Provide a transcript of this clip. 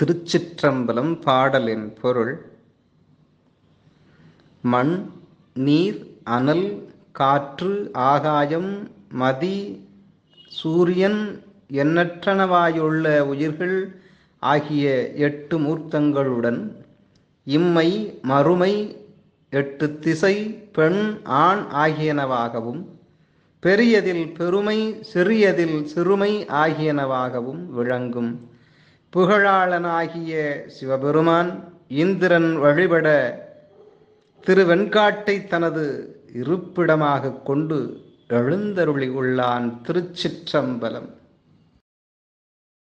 திருச்சிற்றம்பலம் பாடலின் பொருள் மண் நீர் அனல் காற்று ஆகாயம் மதி சூரியன் எண்ணற்றனவாயுள்ள உயிர்கள் ஆகிய எட்டு மூர்த்தங்களுடன் இம்மை மறுமை எட்டு திசை பெண் ஆண் ஆகியனவாகவும் பெரியதில் பெருமை சிறியதில் சிறுமை ஆகியனவாகவும் விளங்கும் புகழாளனாகிய சிவபெருமான் இந்திரன் வழிபட திருவெண்காட்டை தனது இருப்பிடமாக கொண்டு எழுந்தருளி உள்ளான் திருச்சிற்றம்பலம்